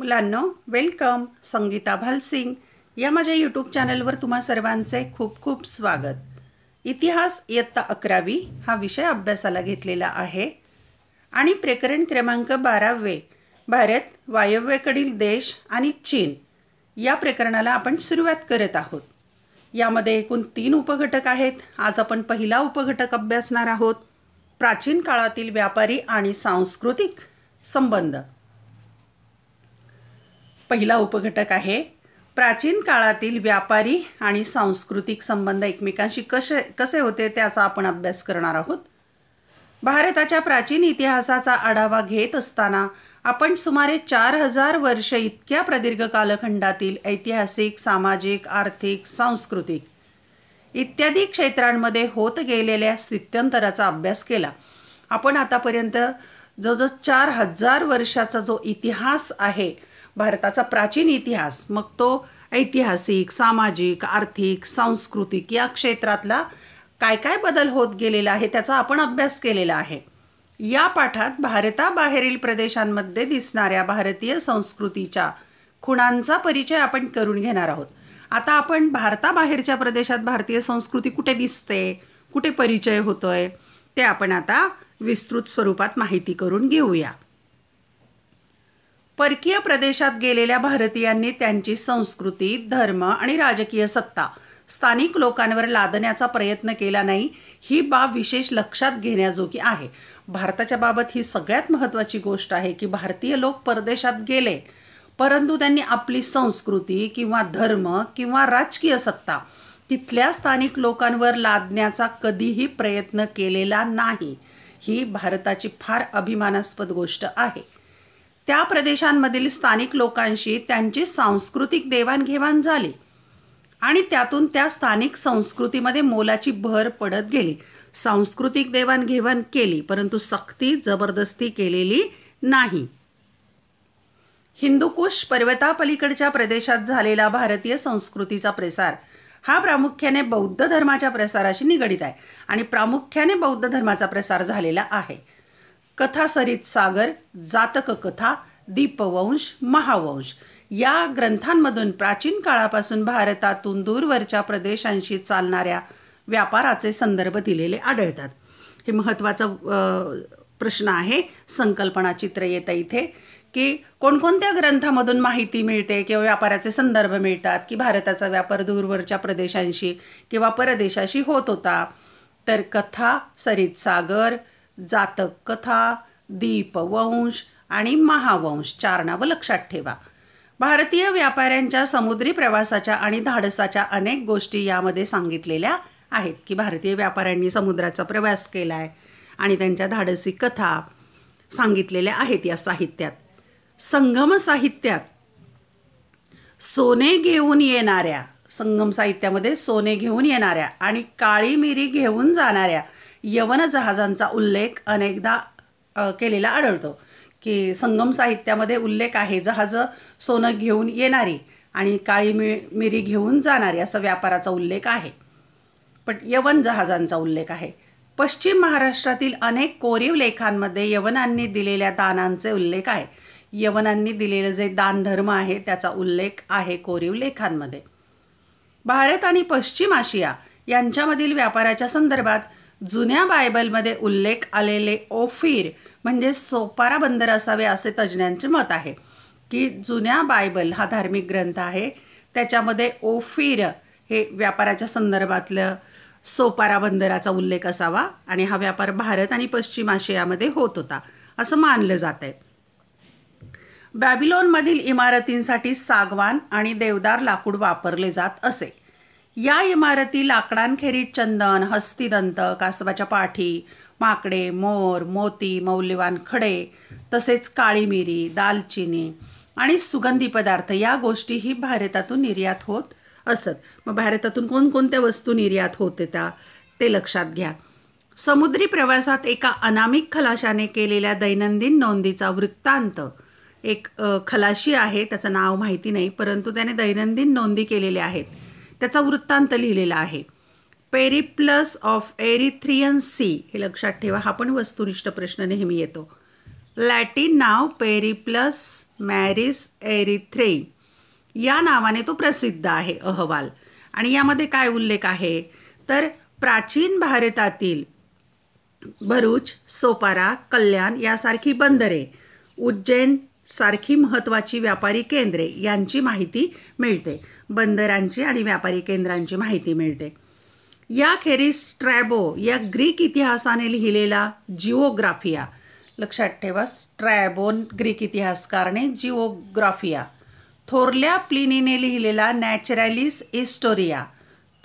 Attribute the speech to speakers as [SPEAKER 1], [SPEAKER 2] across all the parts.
[SPEAKER 1] मुलांनो वेलकम संगीता भालसिंग या माझ्या यूट्यूब चॅनलवर तुम्हा सर्वांचे खूप खूप स्वागत इतिहास इयत्ता अकरावी हा विषय अभ्यासाला घेतलेला आहे आणि प्रकरण क्रमांक बारावे भारत वायव्येकडील देश आणि चीन या प्रकरणाला आपण सुरुवात करत आहोत यामध्ये एकूण तीन उपघटक आहेत आज आपण पहिला उपघटक अभ्यासणार आहोत प्राचीन काळातील व्यापारी आणि सांस्कृतिक संबंध पहिला उपघटक आहे प्राचीन काळातील व्यापारी आणि सांस्कृतिक संबंध एकमेकांशी कसे कसे होते त्याचा आपण अभ्यास करणार आहोत भारताच्या प्राचीन इतिहासाचा आढावा घेत असताना आपण सुमारे चार हजार वर्ष इतक्या प्रदीर्घ कालखंडातील ऐतिहासिक सामाजिक आर्थिक सांस्कृतिक इत्यादी क्षेत्रांमध्ये होत गेलेल्या स्थित्यंतराचा अभ्यास केला आपण आतापर्यंत जो जो चार हजार वर्षाचा जो इतिहास आहे भारताचा प्राचीन इतिहास मग तो ऐतिहासिक सामाजिक आर्थिक सांस्कृतिक या क्षेत्रातला काय काय बदल होत गेलेला आहे त्याचा आपण अभ्यास केलेला आहे या पाठात भारताबाहेरील प्रदेशांमध्ये दिसणाऱ्या भारतीय संस्कृतीच्या खुणांचा परिचय आपण करून घेणार आहोत आता आपण भारताबाहेरच्या प्रदेशात भारतीय संस्कृती कुठे दिसते कुठे परिचय होतोय ते आपण आता विस्तृत स्वरूपात माहिती करून घेऊया परकीय प्रदेशात गेलेल्या भारतीयांनी त्यांची संस्कृती धर्म आणि राजकीय सत्ता स्थानिक लोकांवर लादण्याचा प्रयत्न केला नाही ही बाब विशेष लक्षात घेण्याजोगी आहे भारताच्या बाबत ही सगळ्यात महत्त्वाची गोष्ट आहे की भारतीय लोक परदेशात गेले परंतु त्यांनी आपली संस्कृती किंवा धर्म किंवा राजकीय सत्ता तिथल्या स्थानिक लोकांवर लादण्याचा कधीही प्रयत्न केलेला नाही ही भारताची फार अभिमानास्पद गोष्ट आहे त्या प्रदेशांमधील स्थानिक लोकांशी त्यांची सांस्कृतिक देवाणघेवाण झाली आणि त्यातून त्या स्थानिक संस्कृतीमध्ये मोलाची भर पडत गेली सांस्कृतिक देवाणघेवाण केली परंतु सक्ती जबरदस्ती केलेली नाही हिंदुकुश पर्वतापलीकडच्या प्रदेशात झालेला भारतीय संस्कृतीचा प्रसार हा प्रामुख्याने बौद्ध धर्माच्या प्रसाराशी निगडित आहे आणि प्रामुख्याने बौद्ध धर्माचा प्रसार झालेला आहे कथासरित सागर जातक कथा दीपवंश महावंश या ग्रंथांमधून प्राचीन काळापासून भारतातून दूरवरच्या प्रदेशांशी चालणाऱ्या व्यापाराचे संदर्भ दिलेले आढळतात हे महत्त्वाचं प्रश्न आहे संकल्पना चित्र येतं इथे की कोणकोणत्या ग्रंथामधून माहिती मिळते किंवा व्यापाराचे संदर्भ मिळतात की भारताचा व्यापार दूरवरच्या प्रदेशांशी किंवा परदेशाशी होत होता तर कथा सरित सागर जातक कथा दीपवंश आणि महावंश चार नावं लक्षात ठेवा भारतीय व्यापाऱ्यांच्या समुद्री प्रवासाच्या आणि धाडसाच्या अनेक गोष्टी यामध्ये सांगितलेल्या आहेत की भारतीय व्यापाऱ्यांनी समुद्राचा प्रवास केला आहे आणि त्यांच्या धाडसी कथा सांगितलेल्या आहेत या साहित्यात संगम साहित्यात सोने घेऊन येणाऱ्या संगम साहित्यामध्ये सोने घेऊन येणाऱ्या आणि काळी मिरी घेऊन जाणाऱ्या यवन जहाजांचा उल्लेख अनेकदा केलेला आढळतो की संगम साहित्यामध्ये उल्लेख आहे जहाजं सोनं घेऊन येणारी आणि काळी मि मिरी घेऊन जाणारी असा व्यापाराचा उल्लेख आहे पण यवन जहाजांचा उल्लेख आहे पश्चिम महाराष्ट्रातील अनेक कोरीव लेखांमध्ये यवनांनी दिलेल्या दानांचे उल्लेख आहे यवनांनी दिलेले जे दानधर्म आहे त्याचा उल्लेख आहे कोरीव लेखांमध्ये भारत आणि पश्चिम आशिया यांच्यामधील व्यापाराच्या संदर्भात जुन्या बायबलमध्ये उल्लेख आलेले ओफिर म्हणजे सोपारा बंदर असावे असे तज्ज्ञांचे मत आहे की जुन्या बायबल हा धार्मिक ग्रंथ आहे त्याच्यामध्ये ओफिर हे व्यापाराच्या संदर्भातलं सोपारा बंदराचा उल्लेख असावा आणि हा व्यापार भारत आणि पश्चिम आशियामध्ये होत होता असं मानलं जात आहे बॅबिलोनमधील इमारतींसाठी सागवान आणि देवदार लाकूड वापरले जात असे या इमारती लाकडांखेरीत चंदन हस्तिदंत कासवाच्या पाठी माकडे मोर मोती मौल्यवान खडे तसेच काळी मिरी दालचिनी आणि सुगंधी पदार्थ या गोष्टीही भारतातून निर्यात होत असत मग भारतातून कोणकोणत्या वस्तू निर्यात होत त्या ते लक्षात घ्या समुद्री प्रवासात एका अनामिक खलाशाने केलेल्या दैनंदिन नोंदीचा वृत्तांत एक खलाशी आहे त्याचं नाव माहिती नाही परंतु त्याने दैनंदिन नोंदी केलेल्या आहेत त्याचा वृत्तांत लिहिलेला आहे पेरिप्लस ऑफ एरिथ्रियन सी हे लक्षात ठेवा हा पण वस्तुनिष्ठ प्रश्न नेहमी येतो लॅटिन नाव पेरिप्लस मॅरिस एरिथ्रे या नावाने तो प्रसिद्ध आहे अहवाल आणि यामध्ये काय उल्लेख आहे तर प्राचीन भारतातील भरूच सोपारा कल्याण यासारखी बंदरे उज्जैन सारखी महत्त्वाची व्यापारी केंद्रे यांची माहिती मिळते बंदरांची आणि व्यापारी केंद्रांची माहिती मिळते याखेरीस स्ट्रॅबो या ग्रीक इतिहासाने लिहिलेला जिओग्राफिया लक्षात ठेवा स्ट्रॅबोन ग्रीक इतिहासकारने जिओग्राफिया थोरल्या प्लिनीने लिहिलेला नॅचरॅलिस हिस्टोरिया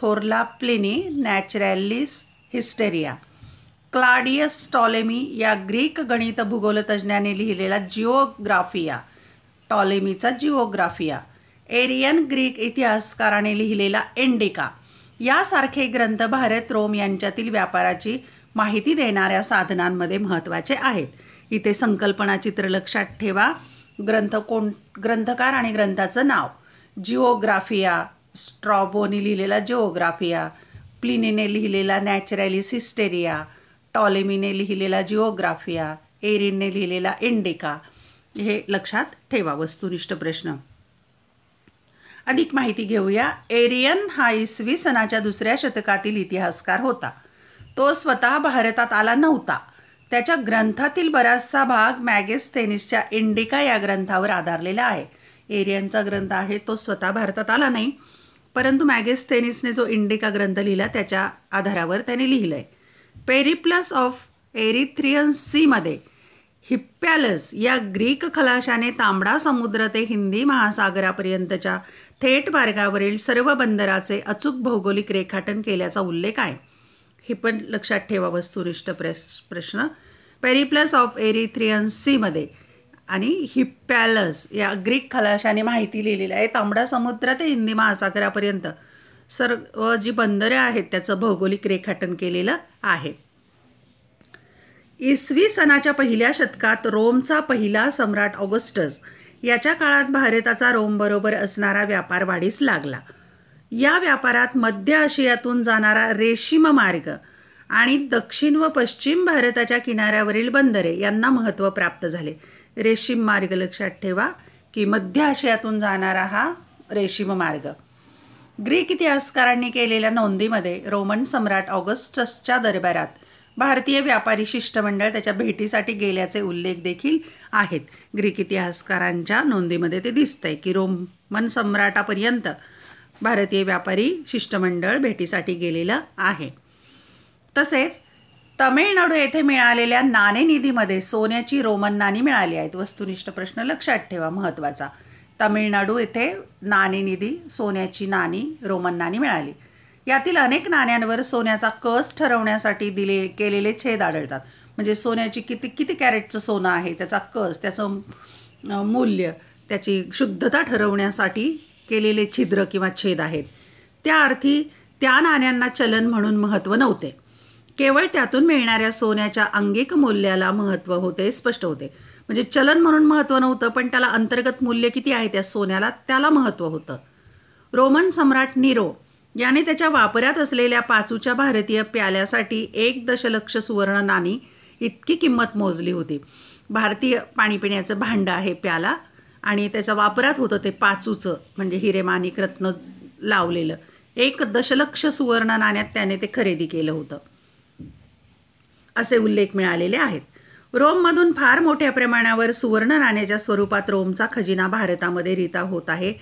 [SPEAKER 1] थोरला Pliny Naturalis Historia Claudius Ptolemy या ग्रीक गणित भूगोलतज्ज्ञाने लिहिलेला जिओग्राफिया टॉलेमीचा जिओग्राफिया एरियन ग्रीक इतिहासकाराने लिहिलेला एंडिका यासारखे ग्रंथ भारत रोम यांच्यातील व्यापाराची माहिती देणाऱ्या साधनांमध्ये महत्त्वाचे आहेत इथे संकल्पना चित्र लक्षात ठेवा ग्रंथ कोण ग्रंथकार आणि ग्रंथाचं नाव जिओग्राफिया स्ट्रॉबोनी लिहिलेला जिओग्राफिया प्लिनीने लिहिलेला नॅचरॅलिस हिस्टेरिया टॉलेमीने लिहिलेला जिओग्राफिया एरिनने लिहिलेला इंडिका हे लक्षात ठेवा वस्तुनिष्ठ प्रश्न अधिक माहिती घेऊया एरियन हा इसवी सणाच्या दुसऱ्या शतकातील इतिहासकार होता तो स्वतः भारतात आला नव्हता त्याच्या ग्रंथातील बराचसा भाग मॅगेस्थेनिसच्या इंडिका या ग्रंथावर आधारलेला आहे एरियनचा ग्रंथ आहे तो स्वतः भारतात आला नाही परंतु मॅगेस्थेनिसने जो इंडिका ग्रंथ लिहिला त्याच्या आधारावर त्याने लिहिलं आहे पेरिप्लस ऑफ एरिथ्रियन सीमध्ये हिप्पॅलस या ग्रीक खलाशाने तांबडा समुद्र ते हिंदी महासागरापर्यंतच्या थेट मार्गावरील सर्व बंदराचे अचूक भौगोलिक रेखाटन केल्याचा उल्लेख आहे हे पण लक्षात ठेवा वस्तुनिष्ठ प्रश प्रश्न पेरिप्लस ऑफ एरिथ्रियन सीमध्ये आणि हिप्पॅलस या ग्रीक खलाशाने माहिती लिहिलेली आहे तांबडा समुद्र ते हिंदी महासागरापर्यंत सर्व जी बंदरे आहेत त्याचं भौगोलिक रेखाटन केलेलं आहे इसवी सणाच्या पहिल्या शतकात रोमचा पहिला सम्राट ऑगस्टस याच्या काळात भारताचा रोमबरोबर असणारा व्यापार वाढीस लागला या व्यापारात मध्य आशियातून जाणारा रेशीम मार्ग आणि दक्षिण व पश्चिम भारताच्या किनाऱ्यावरील बंदरे यांना महत्त्व प्राप्त झाले रेशीम मार्ग लक्षात ठेवा की मध्य आशियातून जाणारा हा रेशीम मार्ग ग्रीक इतिहासकारांनी केलेल्या नोंदीमध्ये रोमन सम्राट ऑगस्टसच्या दरबारात भारतीय व्यापारी शिष्टमंडळ त्याच्या भेटीसाठी गेल्याचे उल्लेख देखील आहेत ग्रीक इतिहासकारांच्या नोंदीमध्ये ते दिसतंय की रोमन सम्राटापर्यंत भारतीय व्यापारी शिष्टमंडळ भेटीसाठी गेलेलं आहे तसेच तमिळनाडू येथे मिळालेल्या नाणेनिधीमध्ये सोन्याची रोमन नाणी मिळाली आहेत वस्तुनिष्ठ प्रश्न लक्षात ठेवा महत्त्वाचा तमिळनाडू येथे नाणी निधी सोन्याची नाणी रोमन नाणी मिळाली यातील अनेक नाण्यांवर सोन्याचा कस ठरवण्यासाठी दिले केलेले छेद आढळतात म्हणजे सोन्याची किती किती कॅरेटचं सोनं आहे त्याचा कस त्याचं मूल्य त्याची शुद्धता ठरवण्यासाठी केलेले छिद्र किंवा छेद आहेत त्या अर्थी त्या नाण्यांना चलन म्हणून महत्त्व नव्हते केवळ त्यातून मिळणाऱ्या सोन्याच्या अंगिक मूल्याला महत्त्व होते स्पष्ट होते म्हणजे चलन म्हणून महत्त्व नव्हतं पण त्याला अंतर्गत मूल्य किती आहे त्या सोन्याला त्याला महत्त्व होतं रोमन सम्राट निरो याने त्याच्या वापरात असलेल्या पाचूच्या भारतीय प्याल्यासाठी एक दशलक्ष सुवर्ण नाणी इतकी किंमत मोजली होती भारतीय पाणी पिण्याचं भांड आहे प्याला आणि त्याच्या वापरात होतं ते पाचूचं म्हणजे हिरे माणिक रत्न लावलेलं एक दशलक्ष सुवर्ण नाण्यात त्याने ते खरेदी केलं होतं असे उल्लेख मिळालेले आहेत रोममधून फार मोठ्या प्रमाणावर सुवर्ण नाण्याच्या स्वरूपात रोमचा खजिना भारतामध्ये रिता होत आहे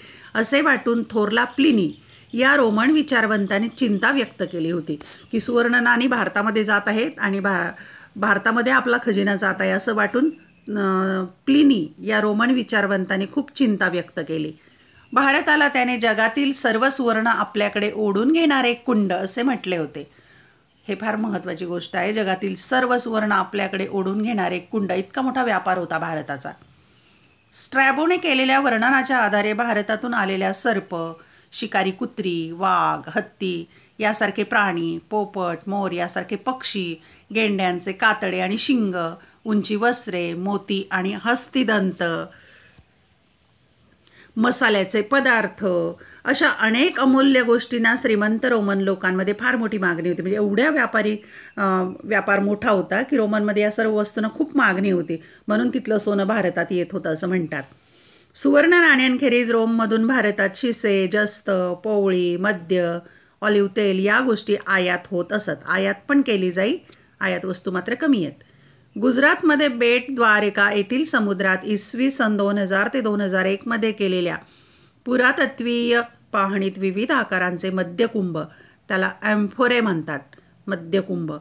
[SPEAKER 1] असे वाटून थोरला प्लिनी या रोमन विचारवंताने चिंता व्यक्त केली होती की सुवर्ण नाणी भारतामध्ये जात आहेत आणि भा भारतामध्ये आपला खजिना जात आहे असं वाटून प्लिनी या रोमन विचारवंताने खूप चिंता व्यक्त केली भारताला त्याने जगातील सर्व सुवर्ण आपल्याकडे ओढून घेणारे कुंड असे म्हटले होते हे फार महत्त्वाची गोष्ट आहे जगातील सर्व सुवर्ण आपल्याकडे ओढून घेणारे कुंड इतका मोठा व्यापार होता भारताचा स्ट्रॅबोने केलेल्या वर्णनाच्या आधारे भारतातून आलेल्या सर्प शिकारी कुत्री वाघ हत्ती यासारखे प्राणी पोपट मोर यासारखे पक्षी गेंड्यांचे कातडे आणि शिंग उंची वस्त्रे मोती आणि हस्तिदंत मसाल्याचे पदार्थ अशा अनेक अमूल्य गोष्टींना श्रीमंत रोमन लोकांमध्ये फार मोठी मागणी होती म्हणजे एवढ्या व्यापारी व्यापार मोठा होता की रोमनमध्ये या सर्व वस्तूंना खूप मागणी होती म्हणून तिथलं सोनं भारतात येत होतं असं म्हणतात सुवर्ण नाण्यांखेरीज रोममधून भारतात शिसे जस्त पोवळी मद्य ऑलिव्ह तेल या गोष्टी आयात होत असत आयात पण केली जाई आयात वस्तू मात्र कमी आहेत गुजरातमध्ये बेट द्वारका येथील समुद्रात इसवी सन दोन हजार ते दोन हजार एकमध्ये केलेल्या पुरातत्वीय पाहणीत विविध आकारांचे मध्यकुंभ त्याला ॲम्फोरे म्हणतात मध्यकुंभ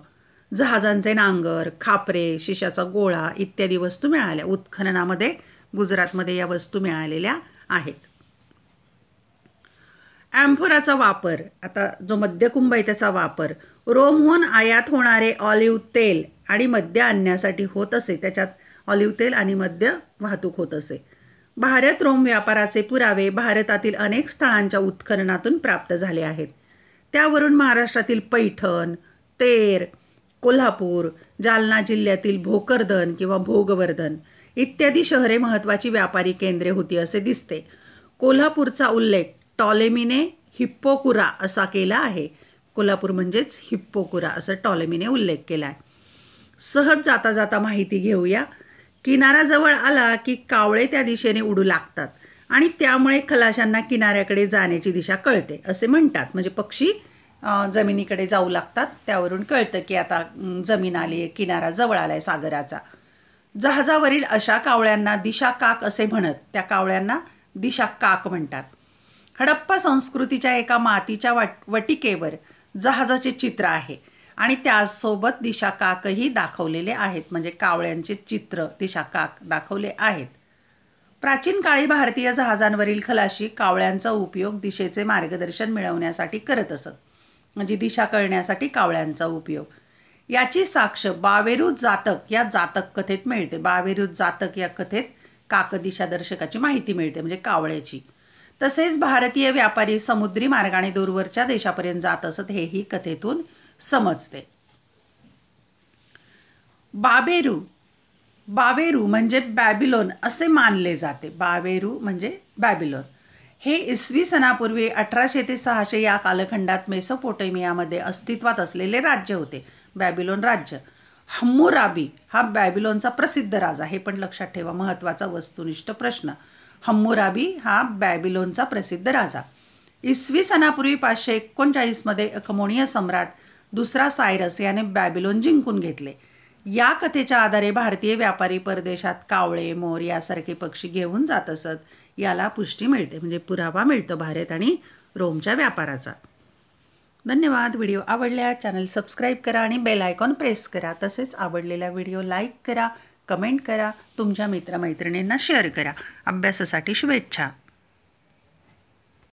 [SPEAKER 1] जहाजांचे नांगर खापरे शिशाचा गोळा इत्यादी वस्तू मिळाल्या उत्खननामध्ये गुजरातमध्ये या वस्तू मिळालेल्या आहेत ॲम्फोराचा वापर आता जो मध्य आहे त्याचा वापर रोमहून आयात होणारे ऑलिव्ह तेल आणि मद्य आणण्यासाठी होत असे त्याच्यात ऑलिव्ह तेल आणि मद्य वाहतूक होत असे भारत रोम व्यापाराचे पुरावे भारतातील अनेक स्थळांच्या उत्खननातून प्राप्त झाले आहेत त्यावरून महाराष्ट्रातील पैठण तेर कोल्हापूर जालना जिल्ह्यातील भोकरदन किंवा भोगवर्धन इत्यादी शहरे महत्त्वाची व्यापारी केंद्रे होती असे दिसते कोल्हापूरचा उल्लेख टॉलेमीने हिप्पोकुरा असा केला आहे कोल्हापूर म्हणजेच हिप्पोकुरा असं टॉलेमीने उल्लेख केला आहे सहज जाता जाता माहिती घेऊया किनाराजवळ आला की कावळे त्या दिशेने उडू लागतात आणि त्यामुळे खलाशांना किनाऱ्याकडे जाण्याची दिशा कळते असे म्हणतात म्हणजे पक्षी जमिनीकडे जाऊ लागतात त्यावरून कळतं की आता जमीन आली आहे किनारा जवळ आला आहे सागराचा जहाजावरील अशा कावळ्यांना दिशा काक असे म्हणत त्या कावळ्यांना दिशा काक म्हणतात हडप्पा संस्कृतीच्या एका मातीच्या वटिकेवर जहाजाचे चित्र आहे आणि त्यासोबत दिशा काकही दाखवलेले आहेत म्हणजे कावळ्यांचे चित्र दिशा काक दाखवले आहेत प्राचीन काळी भारतीय जहाजांवरील खलाशी कावळ्यांचा उपयोग दिशेचे मार्गदर्शन मिळवण्यासाठी करत असत म्हणजे दिशा कळण्यासाठी कावळ्यांचा उपयोग याची साक्ष बावेरू जातक या जातक कथेत मिळते बावेरू जातक या कथेत काकदिशादर्शकाची माहिती मिळते म्हणजे कावळ्याची तसेच भारतीय व्यापारी समुद्री मार्गाने दूरवरच्या देशापर्यंत जात असत हेही कथेतून समजते बाबेरू बाबेरू म्हणजे बॅबिलोन असे मानले जाते बाबेरू म्हणजे बॅबिलोन हे इसवी सनापूर्वी अठराशे ते सहाशे या कालखंडात मेसोपोटेमियामध्ये अस्तित्वात असलेले राज्य होते बॅबिलोन राज्य हम्मुराबी हा बॅबिलोनचा प्रसिद्ध राजा हे पण लक्षात ठेवा महत्त्वाचा वस्तुनिष्ठ प्रश्न हम्मुराबी हा बॅबिलोनचा प्रसिद्ध राजा इसवी सणापूर्वी पाचशे एकोणचाळीसमध्ये अकमोणीय सम्राट दुसरा सायरस याने बॅबिलोन जिंकून घेतले या कथेच्या आधारे भारतीय व्यापारी परदेशात कावळे मोर यासारखे पक्षी घेऊन जात असत याला पुष्टी मिळते म्हणजे पुरावा मिळतो भारत आणि रोमच्या व्यापाराचा धन्यवाद व्हिडिओ आवडल्या चॅनल सबस्क्राईब करा आणि बेल आयकॉन प्रेस करा तसेच आवडलेला व्हिडिओ लाईक करा कमेंट करा तुमच्या मित्रमैत्रिणींना शेअर करा अभ्यासासाठी शुभेच्छा